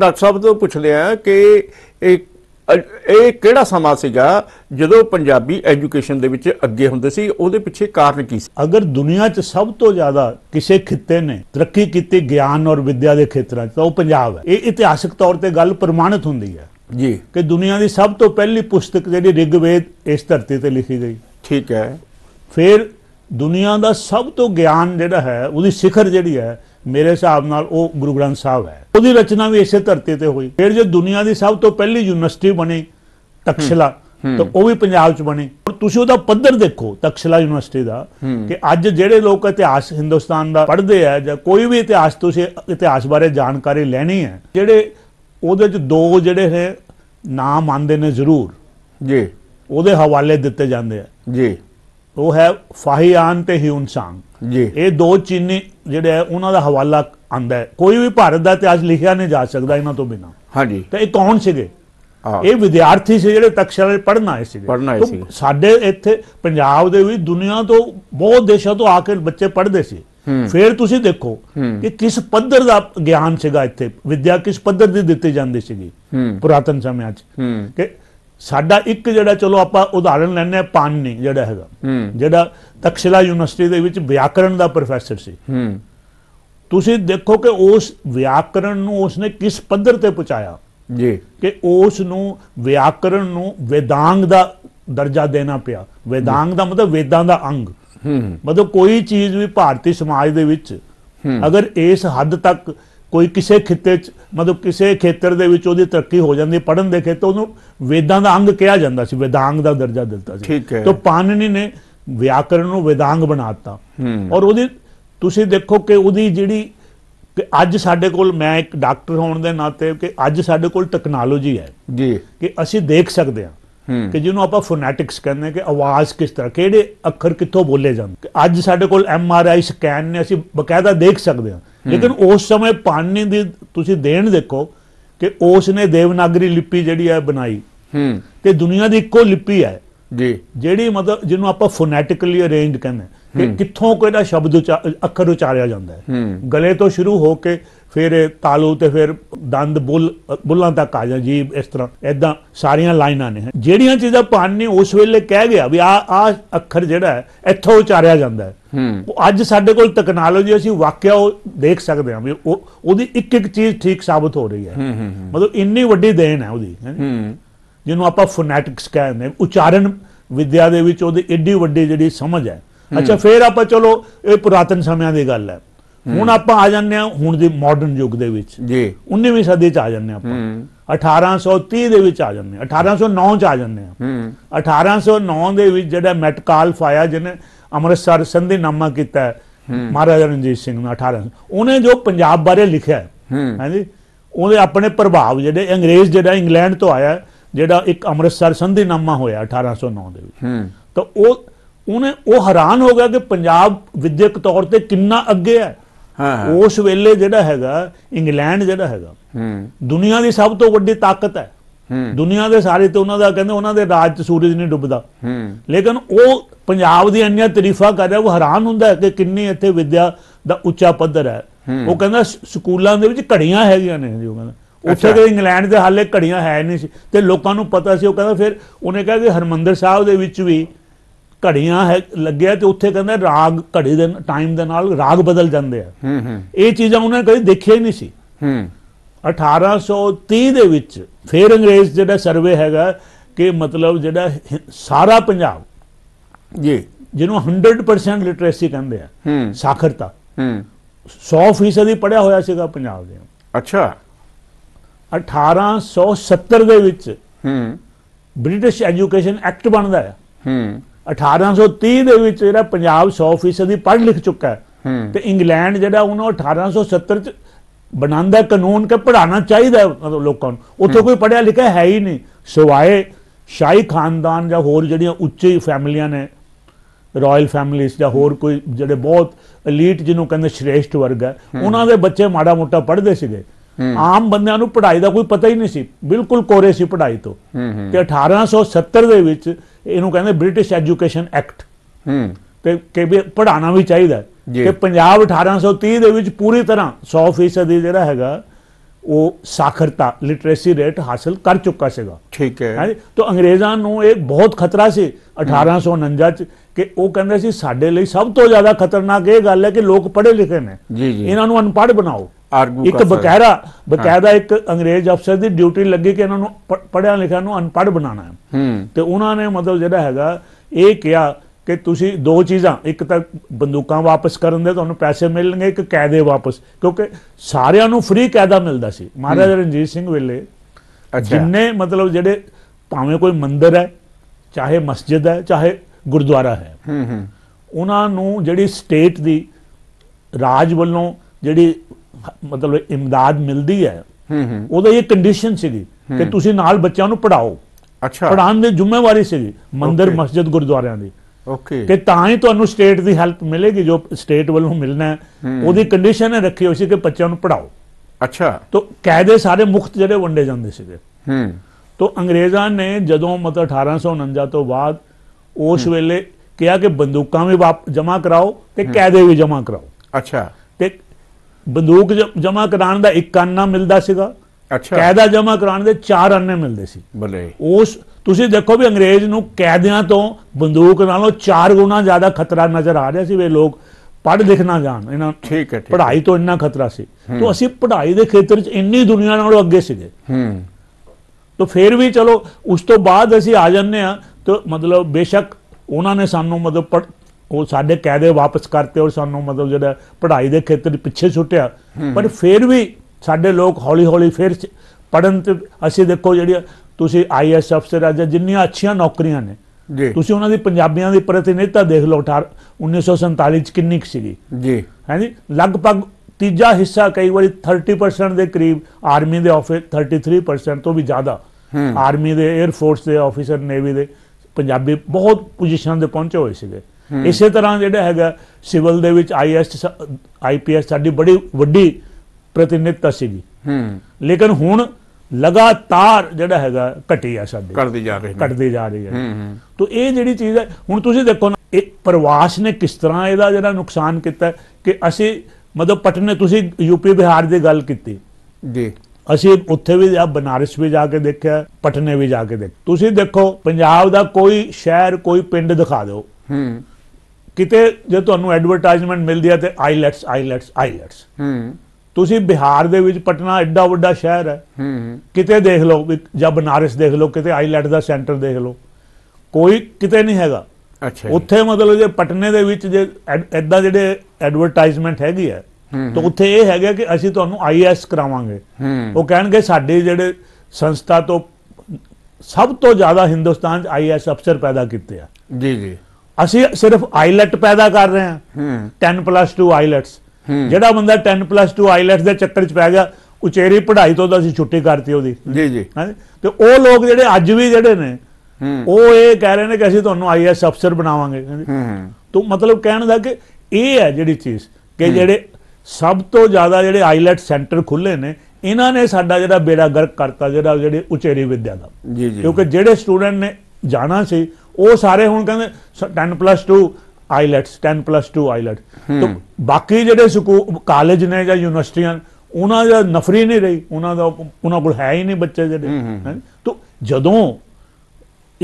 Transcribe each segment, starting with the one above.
doctor ਸਾਹਿਬ ਤੋਂ ਪੁੱਛ ਲਿਆ ਕਿ ਇਹ ਇਹ ਕਿਹੜਾ ਸਮਾਂ ਸੀਗਾ ਜਦੋਂ ਪੰਜਾਬੀ ਐਜੂਕੇਸ਼ਨ ਦੇ ਵਿੱਚ ਅੱਗੇ ਹੁੰਦੇ ਸੀ ਉਹਦੇ ਪਿੱਛੇ ਕਾਰਨ ਕੀ ਸੀ ਅਗਰ ਦੁਨੀਆ 'ਚ ਸਭ ਤੋਂ ਜ਼ਿਆਦਾ ਕਿਸੇ ਖਿੱਤੇ ਨੇ ਤਰੱਕੀ ਕੀਤੀ ਗਿਆਨ ਔਰ ਵਿਦਿਆ ਦੇ ਖੇਤਰਾਂ 'ਚ ਤਾਂ ਉਹ ਪੰਜਾਬ ਹੈ ਇਹ ਇਤਿਹਾਸਿਕ ਤੌਰ ਤੇ ਗੱਲ ਪ੍ਰਮਾਣਿਤ ਹੁੰਦੀ ਹੈ ਜੀ ਕਿ ਦੁਨੀਆ ਦੀ ਸਭ ਤੋਂ ਪਹਿਲੀ ਪੁਸਤਕ ਜਿਹੜੀ ਰਿਗਵੇਦ ਇਸ ਧਰਤੀ ਤੇ ਲਿਖੀ ਗਈ ਠੀਕ ਹੈ ਫਿਰ ਦੁਨੀਆ ਦਾ ਸਭ ਤੋਂ ਗਿਆਨ ਜਿਹੜਾ ਹੈ ਉਹਦੀ ਸਿਖਰ ਜਿਹੜੀ ਹੈ ਮੇਰੇ ਹਿਸਾਬ ਨਾਲ ਉਹ ਗੁਰੂ ਗ੍ਰੰਥ ਸਾਹਿਬ ਹੈ ਉਹਦੀ ਰਚਨਾ ਵੀ ਇਸੇ ਧਰਤੀ ਤੇ ਹੋਈ ਫਿਰ ਜੇ ਦੁਨੀਆ ਦੀ ਸਭ ਤੋਂ ਪਹਿਲੀ ਯੂਨੀਵਰਸਿਟੀ ਬਣੀ ਤਕਸ਼ਲਾ ਤਾਂ ਉਹ ਵੀ ਪੰਜਾਬ 'ਚ ਬਣੀ ਔਰ ਤੁਸੀਂ ਉਹਦਾ ਪੱਧਰ ਦੇਖੋ ਤਕਸ਼ਲਾ ਯੂਨੀਵਰਸਿਟੀ ਦਾ ਕਿ ਅੱਜ ਜਿਹੜੇ ਲੋਕ ਇਤਿਹਾਸ ਹਿੰਦੁਸਤਾਨ ਦਾ ਪੜ੍ਹਦੇ ਆ ਜਾਂ ਕੋਈ ਵੀ ਇਤਿਹਾਸ ਤੁਸੀਂ ਇਤਿਹਾਸ ਬਾਰੇ ਜਾਣਕਾਰੀ ਲੈਣੀ ਹੈ ਜਿਹੜੇ ਉਹਦੇ 'ਚ ਦੋ ਜਿਹੜੇ ਨੇ ਨਾਮ ਆਂਦੇ ਨੇ ਜ਼ਰੂਰ ਜੀ ਉਹਦੇ ਹਵਾਲੇ ਦਿੱਤੇ ਜਾਂਦੇ ਆ ਜੀ ਉਹ ਹੈ ਫਾਹੀਆਨ ਤੇ ਹਿਉਨਸਾਂਗ ਜੀ ਇਹ ਦੋ ਚੀਨੀ ਜਿਹੜੇ ਉਹਨਾਂ ਦਾ ਹਵਾਲਾ ਆਂਦਾ ਹੈ ਕੋਈ ਵੀ ਭਾਰਤ ਦਾ ਇਤਿਹਾਸ ਲਿਖਿਆ ਨਹੀਂ ਜਾ ਸਕਦਾ ਇਹਨਾਂ ਤੋਂ ਬਿਨਾ ਹਾਂਜੀ ਤਾਂ ਇਹ ਕੌਣ ਸੀਗੇ ਇਹ ਵਿਦਿਆਰਥੀ ਸੀ ਜਿਹੜੇ ਤਕਸ਼ਾਲੇ ਪੜਨ ਆਏ ਸੀ ਪੜਨ ਆਏ ਸੀ ਸਾਡੇ ਇੱਥੇ ਪੰਜਾਬ ਦੇ ਵੀ ਦੁਨੀਆ ਤੋਂ ਬਹੁਤ ਦੇਸ਼ਾਂ ਤੋਂ ਆ ਕੇ ਬੱਚੇ ਪੜ੍ਹਦੇ ਸੀ ਫਿਰ ਤੁਸੀਂ ਦੇਖੋ ਕਿ ਕਿਸ ਪੱਧਰ ਦਾ ਗਿਆਨ ਸੀਗਾ ਇੱਥੇ ਵਿਦਿਆ ਕਿਸ ਪੱਧਰ ਦੀ ਦਿੱਤੀ ਜਾਂਦੀ ਸੀਗੀ ਪੁਰਾਤਨ ਸਮਿਆਂ 'ਚ ਕਿ ਸਾਡਾ ਇੱਕ ਜਿਹੜਾ ਚਲੋ ਆਪਾਂ ਉਦਾਹਰਣ ਲੈਣੇ ਆ ਪਾਨਨੀ ਜਿਹੜਾ ਹੈਗਾ ਜਿਹੜਾ ਤਕਸ਼ਿਲਾ ਯੂਨੀਵਰਸਿਟੀ ਦੇ ਵਿੱਚ ਵਿਆਕਰਣ ਦਾ ਪ੍ਰੋਫੈਸਰ ਸੀ ਤੁਸੀਂ ਦੇਖੋ ਕਿ ਉਸ ਵਿਆਕਰਣ ਨੂੰ ਉਸਨੇ ਕਿਸ ਪੱਧਰ ਤੇ ਪਹੁੰਚਾਇਆ ਜੀ ਕਿ ਉਸ ਨੂੰ ਵਿਆਕਰਣ ਨੂੰ ਵੇਦਾਂਗ ਦਾ ਦਰਜਾ ਦੇਣਾ ਪਿਆ ਵੇਦਾਂਗ ਦਾ ਮਤਲਬ ਵੇਦਾਂ ਦਾ ਅੰਗ ਮਤਲਬ ਕੋਈ ਚੀਜ਼ ਵੀ ਭਾਰਤੀ ਸਮਾਜ ਦੇ ਵਿੱਚ ਅਗਰ ਇਸ ਹੱਦ ਤੱਕ ਕੋਈ ਕਿਸੇ ਖਿੱਤੇ ਚ ਮਤਲਬ ਕਿਸੇ ਖੇਤਰ ਦੇ ਵਿੱਚ ਉਹਦੀ ਤਰੱਕੀ ਹੋ ਜਾਂਦੀ ਪੜਨ ਦੇ ਖੇਤ ਉਹਨੂੰ ਵੇਦਾਂ ਦਾ ਅੰਗ ਕਿਹਾ ਜਾਂਦਾ ਸੀ ਵੇਦਾਂਗ ਦਾ ਦਰਜਾ ਦਿੱਤਾ ਸੀ ਤਾਂ ਪਾਣਨੀ ਨੇ ਵਿਆਕਰਨ ਨੂੰ ਵੇਦਾਂਗ ਬਣਾਤਾ ਔਰ ਉਹਦੀ ਤੁਸੀਂ ਦੇਖੋ ਕਿ ਉਹਦੀ ਜਿਹੜੀ ਕਿ ਅੱਜ ਸਾਡੇ ਕੋਲ ਮੈਂ ਇੱਕ ਡਾਕਟਰ ਹੋਣ ਦੇ ਨਾਤੇ ਕਿ ਅੱਜ ਸਾਡੇ ਕੋਲ ਟੈਕਨੋਲੋਜੀ ਹੈ ਜੀ ਕਿ ਅਸੀਂ ਦੇਖ ਸਕਦੇ ਹਾਂ ਕਿ ਜਿਹਨੂੰ ਆਪਾਂ ਫੋਨੈਟਿਕਸ ਕਹਿੰਦੇ ਕਿ ਆਵਾਜ਼ ਕਿਸ ਤਰ੍ਹਾਂ ਕਿਹੜੇ ਅੱਖਰ ਕਿੱਥੋਂ ਬੋਲੇ ਜਾਂਦੇ ਅੱਜ ਸਾਡੇ ਕੋਲ ਐਮ ਆਰ ਆਈ ਸਕੈਨ ਨੇ ਅਸੀਂ ਬਕਾਇਦਾ ਦੇਖ ਸਕਦੇ ਹਾਂ ਲੇਕਿਨ ਉਸ ਸਮੇਂ ਪਾਣੀ ਦੀ ਤੁਸੀਂ ਦੇਣ ਦੇਖੋ ਕਿ ਉਸ ਨੇ ਦੇਵਨਾਗਰੀ ਲਿਪੀ ਜਿਹੜੀ ਹੈ ਬਣਾਈ ਹੂੰ ਤੇ ਦੁਨੀਆ ਦੀ ਇੱਕੋ ਲਿਪੀ ਹੈ ਜੀ ਜਿਹੜੀ ਮਤਲਬ ਜਿਹਨੂੰ ਆਪਾਂ ਫੋਨੈਟਿਕਲੀ ਅਰੇਂਜ ਕਹਿੰਦੇ ਕਿ ਕਿੱਥੋਂ ਕੋਈ ਦਾ ਸ਼ਬਦ ਅੱਖਰ ਉਚਾਰਿਆ ਜਾਂਦਾ ਹੈ ਗਲੇ ਤੋਂ ਸ਼ੁਰੂ ਹੋ ਕੇ ਫਿਰ ਤਾਲੂ ਤੇ ਫਿਰ ਦੰਦ ਬੁੱਲ ਬੁੱਲਾਂ ਤੱਕ ਆ ਜਾ ਜੀ ਇਸ ਤਰ੍ਹਾਂ ਐਦਾਂ ਸਾਰੀਆਂ ਲਾਈਨਾਂ ਨੇ ਜਿਹੜੀਆਂ ਚੀਜ਼ਾਂ ਪਾਨ ਨੇ ਉਸ ਵੇਲੇ ਕਹਿ ਗਿਆ ਵੀ ਆ ਆ ਅੱਖਰ ਜਿਹੜਾ ਇੱਥੋਂ ਉਚਾਰਿਆ ਜਾਂਦਾ ਹੈ ਅੱਜ ਸਾਡੇ ਕੋਲ ਟੈਕਨੋਲੋਜੀ ਅਸੀਂ ਵਾਕਿਆ ਉਹ ਦੇਖ ਸਕਦੇ ਹਾਂ ਵੀ ਉਹ ਉਹਦੀ ਇੱਕ ਇੱਕ ਚੀਜ਼ ਠੀਕ ਸਾਬਤ ਹੋ ਰਹੀ ਹੈ ਮਤਲਬ ਇੰਨੀ ਵੱਡੀ ਦੇਣ ਹੈ ਉਹਦੀ ਜਿਹਨੂੰ ਆਪਾਂ ਫੋਨੈਟਿਕਸ ਕਹਿੰਦੇ ਉਚਾਰਨ ਵਿਦਿਆ ਦੇ ਵਿੱਚ ਉਹਦੀ ਏਡੀ ਵੱਡੀ ਜਿਹੜੀ ਸਮਝ ਹੈ ਅੱਛਾ ਫਿਰ ਆਪਾਂ ਚਲੋ ਇਹ ਪੁਰਾਤਨ ਸਮਿਆਂ ਦੀ ਗੱਲ ਹੈ ਹੁਣ ਆਪਾਂ ਆ ਜਾਂਦੇ ਆ ਹੁਣ ਦੇ ਮਾਡਰਨ ਯੁੱਗ ਦੇ ਵਿੱਚ ਜੀ 19ਵੀਂ ਸਦੀ ਚ ਆ ਜਾਂਦੇ ਆ ਆਪਾਂ 1830 ਦੇ ਵਿੱਚ ਆ ਜਾਂਦੇ ਆ 1809 ਚ ਆ ਜਾਂਦੇ ਆ 1809 ਦੇ ਵਿੱਚ ਜਿਹੜਾ ਮੈਟਕਾਲ ਫਾਇਆ ਜਿਹਨੇ ਅੰਮ੍ਰਿਤਸਰ ਸੰਧੀ ਨਾਮਾ ਕੀਤਾ ਮਹਾਰਾਜਾ ਰਣਜੀਤ ਸਿੰਘ ਨੇ 18 ਉਹਨੇ ਜੋ ਪੰਜਾਬ ਬਾਰੇ ਲਿਖਿਆ ਹੈ ਹਾਂਜੀ ਉਹਦੇ ਆਪਣੇ ਪ੍ਰਭਾਵ ਜਿਹੜੇ ਅੰਗਰੇਜ਼ ਜਿਹੜਾ ਇੰਗਲੈਂਡ ਤੋਂ ਆਇਆ ਜਿਹੜਾ ਇੱਕ ਅੰਮ੍ਰਿਤਸਰ ਸੰਧੀ ਨਾਮਾ ਹੋਇਆ 1809 ਦੇ ਵਿੱਚ ਤਾਂ ਉਹ ਉਹਨੇ ਉਹ ਹੈਰਾਨ ਹੋ ਗਿਆ ਕਿ ਪੰਜਾਬ ਵਿਦਿਅਕ ਤੌਰ ਤੇ ਕਿੰਨਾ ਅੱਗੇ ਹੈ ਉਸ ਵੇਲੇ ਜਿਹੜਾ ਹੈਗਾ ਇੰਗਲੈਂਡ ਜਿਹੜਾ ਹੈਗਾ ਦੁਨੀਆ ਦੀ ਸਭ ਤੋਂ ਵੱਡੀ ਤਾਕਤ ਹੈ ਦੁਨੀਆ ਦੇ ਸਾਰੇ ਤੇ ਉਹਨਾਂ ਦਾ ਕਹਿੰਦੇ ਉਹਨਾਂ ਦੇ ਰਾਜ ਤੇ ਸੂਰਜ ਨਹੀਂ ਡੁੱਬਦਾ ਲੇਕਿਨ ਉਹ ਪੰਜਾਬ ਦੀ ਅੰਨਿਆ ਤਾਰੀਫਾ ਕਰ ਰਿਹਾ ਉਹ ਹੈਰਾਨ ਹੁੰਦਾ ਹੈ ਕਿ ਕਿੰਨੀ ਇੱਥੇ ਵਿਦਿਆ ਦਾ ਉੱਚਾ ਪੱਧਰ ਹੈ ਉਹ ਕਹਿੰਦਾ ਸਕੂਲਾਂ ਦੇ ਵਿੱਚ ਘੜੀਆਂ ਹੈਗੀਆਂ ਨੇ ਜੀ ਉਹ ਕਹਿੰਦਾ ਉੱਥੇ ਦੇ ਇੰਗਲੈਂਡ ਦੇ ਹਾਲੇ ਘੜੀਆਂ ਹੈ ਨਹੀਂ ਸੀ ਤੇ ਲੋਕਾਂ ਨੂੰ ਪਤਾ ਸੀ ਉਹ ਕਹਿੰਦਾ ਫਿਰ ਉਹਨੇ ਕਿਹਾ ਕਿ ਹਰਮੰਦਰ ਸਾਹਿਬ ਦੇ ਵਿੱਚ ਵੀ ਘੜੀਆਂ ਹੈ ਲੱਗਿਆ ਤੇ ਉੱਥੇ ਕਹਿੰਦੇ ਰਾਗ ਘੜੀ ਦੇ ਟਾਈਮ ਦੇ ਨਾਲ ਰਾਗ ਬਦਲ ਜਾਂਦੇ ਆ ਹੂੰ ਹੂੰ ਇਹ ਚੀਜ਼ਾਂ ਉਹਨਾਂ ਨੇ ਕਦੇ ਦੇਖਿਆ ਹੀ ਨਹੀਂ ਸੀ ਹੂੰ 1830 ਦੇ ਵਿੱਚ ਫੇਰ ਅੰਗਰੇਜ਼ ਜਿਹੜਾ ਸਰਵੇ ਹੈਗਾ ਕਿ ਮਤਲਬ ਜਿਹੜਾ ਸਾਰਾ ਪੰਜਾਬ ਜੀ ਜਿਹਨੂੰ 100% ਲਿਟਰੇਸੀ ਕਹਿੰਦੇ ਆ ਸਾਖਰਤਾ ਹੂੰ 100% ਹੀ ਪੜਿਆ ਹੋਇਆ ਸੀਗਾ ਪੰਜਾਬ ਦੇ ਅੱਛਾ 1870 ਦੇ ਵਿੱਚ ਹੂੰ ਬ੍ਰਿਟਿਸ਼ ਐਜੂਕੇਸ਼ਨ ਐਕਟ ਬਣਦਾ ਹੈ ਹੂੰ 1830 ਦੇ ਵਿੱਚ ਜਿਹੜਾ ਪੰਜਾਬ 100% ਦੀ ਪੜ੍ਹ ਲਿਖ ਚੁੱਕਾ ਹੈ ਤੇ ਇੰਗਲੈਂਡ ਜਿਹੜਾ ਉਹਨਾਂ 1870 ਚ ਬਣਾਉਂਦਾ ਕਾਨੂੰਨ ਕਿ ਪੜਾਉਣਾ ਚਾਹੀਦਾ ਲੋਕਾਂ ਨੂੰ ਉੱਥੇ ਕੋਈ ਪੜਿਆ ਲਿਖਿਆ ਹੈ ਹੀ ਨਹੀਂ ਸਿਵਾਏ ਸ਼ਾਹੀ ਖਾਨਦਾਨ ਜਾਂ ਹੋਰ ਜਿਹੜੀਆਂ ਉੱਚੀ ਫੈਮਲੀਆਂ ਨੇ ਰਾਇਲ ਫੈਮਲੀਆਂ ਜਾਂ ਹੋਰ ਕੋਈ ਜਿਹੜੇ ਬਹੁਤ 엘ੀਟ ਜਿਹਨੂੰ ਕਹਿੰਦੇ ਸ਼੍ਰੇਸ਼ਟ ਵਰਗ ਹੈ ਉਹਨਾਂ ਦੇ ਬੱਚੇ ਮਾੜਾ ਮੋਟਾ ਪੜ੍ਹਦੇ ਸੀਗੇ ਆਮ ਬੰਦਿਆਂ ਨੂੰ ਪੜ੍ਹਾਈ ਦਾ ਕੋਈ ਪਤਾ ਹੀ ਨਹੀਂ ਸੀ ਬਿਲਕੁਲ ਕੋਰੇ ਸੀ ਪੜ੍ਹਾਈ ਤੋਂ ਤੇ 1870 ਦੇ ਵਿੱਚ ਇਹਨੂੰ ਕਹਿੰਦੇ ਬ੍ਰਿਟਿਸ਼ ਐਜੂਕੇਸ਼ਨ ਐਕਟ ਤੇ ਕਿ ਵੀ ਪੜ੍ਹਾਉਣਾ ਵੀ ਚਾਹੀਦਾ ਤੇ ਪੰਜਾਬ 1830 ਦੇ ਵਿੱਚ ਪੂਰੀ ਤਰ੍ਹਾਂ 100% ਜਿਹੜਾ ਹੈਗਾ ਉਹ ਸਾਖਰਤਾ ਲਿਟਰੇਸੀ ਰੇਟ ਹਾਸਲ ਕਰ ਚੁੱਕਾ ਸੀਗਾ ਠੀਕ ਹੈ ਹਾਂਜੀ ਤਾਂ ਅੰਗਰੇਜ਼ਾਂ ਨੂੰ ਇਹ ਬਹੁਤ ਖਤਰਾ ਸੀ 1849 ਚ ਕਿ ਉਹ ਕਹਿੰਦੇ ਸੀ ਸਾਡੇ ਲਈ ਸਭ ਤੋਂ ਜ਼ਿਆਦਾ ਖਤਰਨਾਕ ਇਹ ਗੱਲ ਹੈ ਕਿ ਲੋਕ ਪੜ੍ਹੇ ਲਿਖੇ ਨੇ ਜੀ ਜੀ ਇਹਨਾਂ ਨੂੰ ਅਨਪੜ੍ਹ ਬਣਾਓ ਆਰਗੂ ਇੱਕ ਬਕਾਇਦਾ ਬਕਾਇਦਾ ਇੱਕ ਅੰਗਰੇਜ਼ ਅਫਸਰ ਦੀ ਡਿਊਟੀ ਲੱਗੀ ਕਿ ਇਹਨਾਂ ਨੂੰ ਪੜਿਆ ਲਿਖਿਆ ਨੂੰ ਅਨਪੜ੍ਹ ਬਣਾਉਣਾ ਹੈ ਤੇ ਉਹਨਾਂ ਨੇ ਮਤਲਬ ਜਿਹੜਾ ਹੈਗਾ ਇਹ ਕਿਹਾ ਕਿ ਤੁਸੀਂ ਦੋ ਚੀਜ਼ਾਂ ਇੱਕ ਤਾਂ ਬੰਦੂਕਾਂ ਵਾਪਸ ਕਰਨ ਦੇ ਤੁਹਾਨੂੰ ਪੈਸੇ ਮਿਲਣਗੇ ਇੱਕ ਕੈਦੇ ਵਾਪਸ ਕਿਉਂਕਿ ਸਾਰਿਆਂ ਨੂੰ ਫ੍ਰੀ ਕੈਦਾ ਮਿਲਦਾ ਸੀ ਮਹਾਰਾਜਾ ਰਣਜੀਤ ਸਿੰਘ ਵੇਲੇ ਜਿੰਨੇ ਮਤਲਬ ਜਿਹੜੇ ਭਾਵੇਂ ਕੋਈ ਮੰਦਿਰ ਹੈ ਚਾਹੇ ਮਸਜਿਦ ਹੈ ਚਾਹੇ ਗੁਰਦੁਆਰਾ ਹੈ ਹੂੰ ਹੂੰ ਉਹਨਾਂ ਨੂੰ ਜਿਹੜੀ ਸਟੇਟ ਦੀ ਰਾਜ ਵੱਲੋਂ ਜਿਹੜੀ ਮਤਲਬ ਇਮਦਾਦ ਮਿਲਦੀ ਹੈ ਉਹਦਾ ਇਹ ਕੰਡੀਸ਼ਨ ਸੀਗੀ ਕਿ ਤੁਸੀਂ ਨਾਲ ਬੱਚਿਆਂ ਨੂੰ ਪੜਾਓ ਅੱਛਾ ਪੜਾਉਣ ਦੀ ਜ਼ਿੰਮੇਵਾਰੀ ਸੀਗੀ ਮੰਦਿਰ ਮਸਜਿਦ ਗੁਰਦੁਆਰਿਆਂ ਦੀ ਓਕੇ ਕਿ ਤਾਂ ਹੀ ਤੁਹਾਨੂੰ ਸਟੇਟ ਦੀ ਹੈਲਪ ਮਿਲੇਗੀ ਜੋ ਸਟੇਟ ਵੱਲੋਂ ਮਿਲਣਾ ਹੈ ਉਹਦੀ ਕੰਡੀਸ਼ਨ ਹੈ ਰੱਖੀ ਹੋਈ ਸੀ ਕਿ ਬੱਚਿਆਂ ਨੂੰ ਪੜਾਓ ਅੱਛਾ ਤਾਂ ਕਾਇਦੇ ਸਾਰੇ ਮੁਖਤ ਜਿਹੜੇ ਵੰਡੇ ਜਾਂਦੇ ਸੀਗੇ ਹੂੰ ਤਾਂ ਅੰਗਰੇਜ਼ਾਂ ਨੇ ਜਦੋਂ ਮਤਲਬ 1849 ਤੋਂ ਬਾਅਦ ਉਸ ਵੇਲੇ ਕਿਹਾ ਕਿ ਬੰਦੂਕਾਂ ਵੀ ਜਮ੍ਹਾਂ ਕਰਾਓ ਤੇ ਕਾਇਦੇ ਵੀ ਜਮ੍ਹਾਂ ਕਰਾਓ ਅੱਛਾ ਬੰਦੂਕ ਜਮਾ ਕਰਾਉਣ ਦਾ ਇੱਕ ਆਨਾ ਮਿਲਦਾ ਸੀਗਾ ਅੱਛਾ ਕੈਦਾ ਜਮਾ ਕਰਾਉਣ ਦੇ ਚਾਰ ਆਨੇ ਮਿਲਦੇ ਸੀ ਬਲੇ ਉਸ ਤੁਸੀਂ ਦੇਖੋ ਵੀ ਅੰਗਰੇਜ਼ ਨੂੰ ਕੈਦਿਆਂ ਤੋਂ ਬੰਦੂਕ ਨਾਲੋਂ ਚਾਰ ਗੁਣਾ ਜ਼ਿਆਦਾ ਖਤਰਾ ਨਜ਼ਰ ਆ ਰਿਹਾ ਸੀ ਵੇ ਲੋਕ ਪੜ੍ਹ ਲਿਖਣਾ ਜਾਣ ਇਹਨਾਂ ਠੀਕ ਹੈ ਠੀਕ ਪੜ੍ਹਾਈ ਤੋਂ ਇੰਨਾ ਖਤਰਾ ਸੀ ਤੋਂ ਅਸੀਂ ਪੜ੍ਹਾਈ ਦੇ ਖੇਤਰ 'ਚ ਇੰਨੀ ਦੁਨੀਆ ਨਾਲੋਂ ਅੱਗੇ ਸੀਗੇ ਹੂੰ ਤੋਂ ਫੇਰ ਵੀ ਚਲੋ ਉਸ ਤੋਂ ਬਾਅਦ ਅਸੀਂ ਆ ਜੰਨੇ ਆ ਤੋਂ ਮਤਲਬ ਬੇਸ਼ੱਕ ਉਹਨਾਂ ਨੇ ਸਾਨੂੰ ਮਤਲਬ ਉਹ ਸਾਡੇ ਕਾਇਦੇ ਵਾਪਸ ਕਰਤੇ ਔਰ ਸਾਨੂੰ ਮਤਲਬ ਜਿਹੜਾ ਪੜ੍ਹਾਈ ਦੇ ਖੇਤਰ ਪਿੱਛੇ ਛੁੱਟਿਆ ਪਰ ਫਿਰ ਵੀ ਸਾਡੇ ਲੋਕ ਹੌਲੀ ਹੌਲੀ ਫਿਰ ਪੜਨ ਤੇ ਅਸੀਂ ਦੇਖੋ ਜਿਹੜੀ ਤੁਸੀਂ ਆਈਐਸ ਅਫਸਰ ਅੱਜ ਜਿੰਨੀਆਂ ਅੱਛੀਆਂ ਨੌਕਰੀਆਂ ਨੇ ਜੀ ਤੁਸੀਂ ਉਹਨਾਂ ਦੀ ਪੰਜਾਬੀਆਂ ਦੀ ਪ੍ਰਤੀਨਿਧਤਾ ਦੇਖ ਲਓ 1947 ਚ ਕਿੰਨੀ ਕੁ ਸੀਗੀ ਜੀ ਹਾਂਜੀ ਲਗਭਗ ਤੀਜਾ ਹਿੱਸਾ ਕਈ ਵਾਰੀ 30% ਦੇ ਕਰੀਬ ਆਰਮੀ ਦੇ ਆਫਿਸਰ 33% ਤੋਂ ਵੀ ਜ਼ਿਆਦਾ ਆਰਮੀ ਦੇ 에ਅਰ ਫੋਰਸ ਦੇ ਆਫਿਸਰ ਨੇਵੀ ਦੇ ਪੰਜਾਬੀ ਬਹੁਤ ਪੋਜੀਸ਼ਨ ਤੇ ਪਹੁੰਚੇ ਹੋਏ ਸੀਗੇ ਇਸੇ ਤਰ੍ਹਾਂ ਜਿਹੜਾ ਹੈਗਾ ਸਿਵਲ ਦੇ ਵਿੱਚ ਆਈਐਸ ਆਈਪੀਐਸ ਸਾਡੀ ਬੜੀ ਵੱਡੀ ਪ੍ਰਤੀਨਿਧਤਾ ਸੀਗੀ ਹੂੰ ਲੇਕਿਨ ਹੁਣ ਲਗਾਤਾਰ ਜਿਹੜਾ ਹੈਗਾ ਘਟੀ ਆ ਸਾਡੇ ਘਟਦੀ ਜਾ ਰਹੀ ਹੈ ਘਟਦੀ ਜਾ ਰਹੀ ਹੈ ਹੂੰ ਤੋਂ ਇਹ ਜਿਹੜੀ ਚੀਜ਼ ਹੈ ਹੁਣ ਤੁਸੀਂ ਦੇਖੋ ਨਾ ਇਹ ਪ੍ਰਵਾਸ ਨੇ ਕਿਸ ਤਰ੍ਹਾਂ ਇਹਦਾ ਜਿਹੜਾ ਨੁਕਸਾਨ ਕੀਤਾ ਕਿ ਅਸੀਂ ਮਤਲਬ ਪਟਨੇ ਤੁਸੀਂ ਯੂਪੀ ਬਿਹਾਰ ਦੀ ਗੱਲ ਕੀਤੀ ਜੀ ਅਸੀਂ ਉੱਥੇ ਵੀ ਜਾ ਬਨਾਰਸ ਵੀ ਜਾ ਕੇ ਦੇਖਿਆ ਪਟਨੇ ਵੀ ਜਾ ਕੇ ਦੇਖ ਤੁਸੀਂ ਦੇਖੋ ਪੰਜਾਬ ਦਾ ਕੋਈ ਸ਼ਹਿਰ ਕੋਈ ਪਿੰਡ ਦਿਖਾ ਦਿਓ ਹੂੰ ਕਿਤੇ ਜੇ ਤੁਹਾਨੂੰ ਐਡਵਰਟਾਈਜ਼ਮੈਂਟ ਮਿਲਦੀ ਹੈ ਤੇ ਆਈਲੈਟਸ ਆਈਲੈਟਸ ਆਈਲੈਟਸ ਹੂੰ ਤੁਸੀਂ ਬਿਹਾਰ ਦੇ ਵਿੱਚ ਪਟਨਾ ਐਡਾ ਵੱਡਾ ਸ਼ਹਿਰ ਹੈ ਹੂੰ ਕਿਤੇ ਦੇਖ ਲਓ ਜਾਂ ਬਨਾਰਸ ਦੇਖ ਲਓ ਕਿਤੇ ਆਈਲੈਟ ਦਾ ਸੈਂਟਰ ਦੇਖ ਲਓ ਕੋਈ ਕਿਤੇ ਨਹੀਂ ਹੈਗਾ ਅੱਛਾ ਉੱਥੇ ਮਤਲਬ ਜੇ ਪਟਨੇ ਦੇ ਵਿੱਚ ਜੇ ਐਦਾਂ ਜਿਹੜੇ ਐਡਵਰਟਾਈਜ਼ਮੈਂਟ ਹੈਗੀ ਹੈ ਤਾਂ ਉੱਥੇ ਇਹ ਹੈਗਾ ਕਿ ਅਸੀਂ ਤੁਹਾਨੂੰ ਆਈਐਸ ਕਰਾਵਾਂਗੇ ਉਹ ਕਹਿਣਗੇ ਸਾਡੇ ਜਿਹੜੇ ਸੰਸਥਾ ਤੋਂ ਸਭ ਤੋਂ ਜ਼ਿਆਦਾ ਹਿੰਦੁਸਤਾਨ 'ਚ ਆਈਐਸ ਅਫਸਰ ਪੈਦਾ ਕੀਤੇ ਆ ਜੀ ਜੀ ਅਸੀਂ ਸਿਰਫ ਆਈਲਟ ਪੈਦਾ ਕਰ ਰਹੇ ਹਾਂ 10+2 ਆਈਲਟਸ ਜਿਹੜਾ ਬੰਦਾ 10+2 ਆਈਲਟਸ ਦੇ ਚੱਕਰ 'ਚ ਪੈ ਗਿਆ ਉਚੇਰੀ ਪੜ੍ਹਾਈ ਤੋਂ ਤਾਂ ਅਸੀਂ ਛੁੱਟੀ ਕਰਤੀ ਉਹਦੀ ਜੀ ਜੀ ਤੇ ਉਹ ਲੋਕ ਜਿਹੜੇ ਅੱਜ ਵੀ ਜਿਹੜੇ ਨੇ ਉਹ ਇਹ ਕਹਿ ਰਹੇ ਨੇ ਕਿ ਅਸੀਂ ਤੁਹਾਨੂੰ ਆਈਐਸ ਅਫਸਰ ਬਣਾਵਾਂਗੇ ਤੂੰ ਮਤਲਬ ਕਹਿਣ ਦਾ ਕਿ ਇਹ ਹੈ ਜਿਹੜੀ ਚੀਜ਼ ਕਿ ਜਿਹੜੇ ਸਭ ਤੋਂ ਜ਼ਿਆਦਾ ਜਿਹੜੇ ਆਈਲਟ e ਸੈਂਟਰ ਖੁੱਲੇ ਨੇ ਇਹਨਾਂ ਨੇ ਸਾਡਾ ਜਿਹੜਾ ਬੇੜਾ ਗਰਕ ਕਰਤਾ ਜਿਹੜਾ ਜਿਹੜੇ ਉਚੇਰੀ ਵਿਦਿਆ ਦਾ ਜੀ ਜੀ ਕਿਉਂਕਿ ਜਿਹੜੇ ਸਟੂਡੈਂਟ ਨੇ ਜਾਣਾ ਸੀ ਉਹ ਸਾਰੇ ਹੁਣ ਕਹਿੰਦੇ 10+2 ਆਈਲੈਟਸ 10+2 ਆਈਲੈਟ ਤਾਂ ਬਾਕੀ ਜਿਹੜੇ ਸਕੂਲ ਕਾਲਜ ਨੇ ਜਾਂ ਯੂਨੀਵਰਸਿਟੀਆਂ ਉਹਨਾਂ ਦਾ ਨਫਰੀ ਨਹੀਂ ਰਹੀ ਉਹਨਾਂ ਦਾ ਉਹਨਾਂ ਕੋਲ ਹੈ ਹੀ ਨਹੀਂ ਬੱਚੇ ਜਿਹੜੇ ਤਾਂ ਜਦੋਂ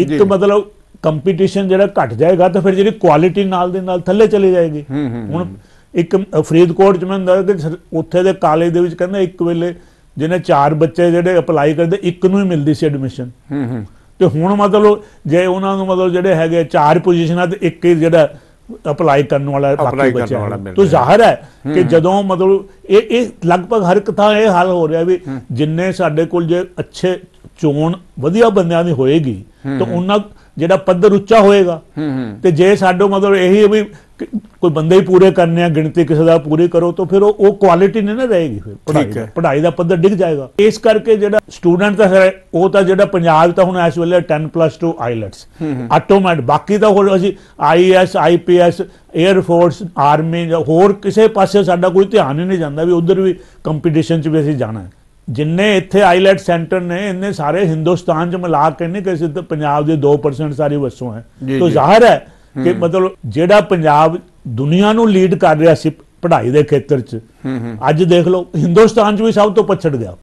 ਇੱਕ ਮਤਲਬ ਕੰਪੀਟੀਸ਼ਨ ਜਿਹੜਾ ਘਟ ਜਾਏਗਾ ਤਾਂ ਫਿਰ ਜਿਹੜੀ ਕੁਆਲਿਟੀ ਨਾਲ ਦੇ ਨਾਲ ਥੱਲੇ ਚਲੀ ਜਾਏਗੀ ਹੁਣ ਇੱਕ ਫਰੀਦਕੋਟ ਚ ਮੈਂ ਦੱਸਦਾ ਕਿ ਉੱਥੇ ਦੇ ਕਾਲਜ ਦੇ ਵਿੱਚ ਕਹਿੰਦਾ ਇੱਕ ਵੇਲੇ ਜਿਹਨੇ ਚਾਰ ਬੱਚੇ ਜਿਹੜੇ ਅਪਲਾਈ ਕਰਦੇ ਇੱਕ ਨੂੰ ਹੀ ਮਿਲਦੀ ਸੀ ਐਡਮਿਸ਼ਨ ਹੂੰ ਹੂੰ ਤੇ ਹੁਣ ਮਤਲਬ ਜੇ ਉਹਨਾਂ ਨੂੰ ਮਤਲਬ ਜਿਹੜੇ ਹੈਗੇ ਚਾਰ ਪੋਜੀਸ਼ਨਾਂ ਤੇ ਇੱਕ ਹੀ ਜਿਹੜਾ ਅਪਲਾਈ ਕਰਨ ਵਾਲਾ ਬਾਕੀ ਬਚਿਆ ਤੋ ਜ਼ਾਹਰ ਹੈ ਕਿ ਜਦੋਂ ਮਤਲਬ ਇਹ ਇਹ ਲਗਭਗ ਹਰ ਕਥਾ ਇਹ ਹਾਲ ਹੋ ਰਿਹਾ ਵੀ ਜਿੰਨੇ ਸਾਡੇ ਕੋਲ ਜੇ ਅੱਛੇ ਚੋਣ ਵਧੀਆ ਬੰਦਿਆਂ ਦੀ ਹੋਏਗੀ ਤਾਂ ਉਹਨਾਂ ਜਿਹੜਾ ਪੱਧਰ ਉੱਚਾ ਹੋਏਗਾ ਤੇ ਜੇ ਸਾਡੋ ਮਤਲਬ ਇਹੀ ਵੀ ਕੋਈ ਬੰਦੇ ਹੀ ਪੂਰੇ ਕਰਨੇ ਆ ਗਿਣਤੀ ਕਿਸੇ ਦਾ ਪੂਰੇ ਕਰੋ ਤਾਂ ਫਿਰ ਉਹ ਕੁਆਲਿਟੀ ਨਹੀਂ ਨਾ ਰਹੇਗੀ ਫਿਰ ਪੜ੍ਹਾਈ ਦਾ ਪੱਧਰ ਡਿੱਗ ਜਾਏਗਾ ਇਸ ਕਰਕੇ ਜਿਹੜਾ ਸਟੂਡੈਂਟ ਤਾਂ ਉਹ ਤਾਂ ਜਿਹੜਾ ਪੰਜਾਬ ਤਾਂ ਹੁਣ ਇਸ ਵੇਲੇ 10 ਪਲੱਸ 2 ਆਈਲਟਸ ਆਟੋਮੈਟ ਬਾਕੀ ਤਾਂ ਹੋਰ ਅਸੀਂ IAS IPS air force army ਜਾਂ ਹੋਰ ਕਿਸੇ ਪਾਸੇ ਸਾਡਾ ਕੋਈ ਧਿਆਨ ਹੀ ਨਹੀਂ ਜਾਂਦਾ ਵੀ ਉਧਰ ਵੀ ਕੰਪੀਟੀਸ਼ਨ 'ਚ ਵੀ ਅਸੀਂ ਜਾਣਾ ਹੈ ਜਿੰਨੇ ਇੱਥੇ ਆਈਲੈਟ ਸੈਂਟਰ ਨੇ ਇਹਨੇ ਸਾਰੇ ਹਿੰਦੁਸਤਾਨ 'ਚ ਮਿਲਾ ਕੇ ਨਹੀਂ ਕਿਸੇ ਪੰਜਾਬ ਦੇ 2% ਸਾਰੀ ਵਸੋਂ ਹੈ ਤਾਂ ਜ਼ਾਹਰ ਹੈ ਕਿ ਮਤਲਬ ਜਿਹੜਾ ਪੰਜਾਬ ਦੁਨੀਆ ਨੂੰ ਲੀਡ ਕਰ ਰਿਹਾ ਸੀ ਪੜ੍ਹਾਈ ਦੇ ਖੇਤਰ 'ਚ ਅੱਜ ਦੇਖ ਲਓ ਹਿੰਦੁਸਤਾਨ 'ਚ ਵੀ ਸਭ ਤੋਂ ਪਛੜ ਗਿਆ